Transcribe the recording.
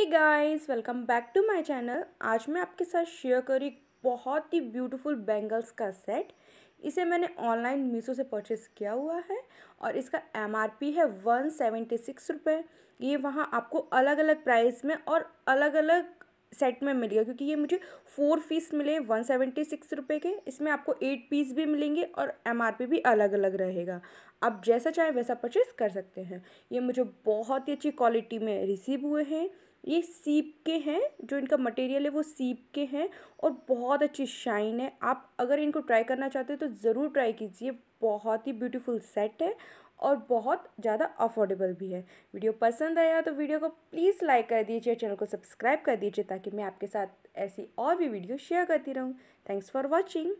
hey guys welcome back to my channel आज मैं आपके साथ शेयर करी बहुत ही ब्यूटीफुल बैंगल्स का सेट इसे मैंने ऑनलाइन मीशो से परचेस किया हुआ है और इसका एमआरपी है वन सेवेंटी सिक्स रुपये ये वहाँ आपको अलग अलग प्राइस में और अलग अलग सेट में मिलेगा क्योंकि ये मुझे फोर पीस मिले वन सेवेंटी सिक्स रुपये के इसमें आपको एट पीस भी मिलेंगे और एमआरपी भी अलग अलग रहेगा आप जैसा चाहे वैसा परचेस कर सकते हैं ये मुझे बहुत ही अच्छी क्वालिटी में रिसीव हुए हैं ये सीप के हैं जो इनका मटेरियल है वो सीप के हैं और बहुत अच्छी शाइन है आप अगर इनको ट्राई करना चाहते हैं तो ज़रूर ट्राई कीजिए बहुत ही ब्यूटीफुल सेट है और बहुत ज़्यादा अफोर्डेबल भी है वीडियो पसंद आया तो वीडियो को प्लीज़ लाइक कर दीजिए चैनल को सब्सक्राइब कर दीजिए ताकि मैं आपके साथ ऐसी और भी वीडियो शेयर करती रहूँ थैंक्स फॉर वॉचिंग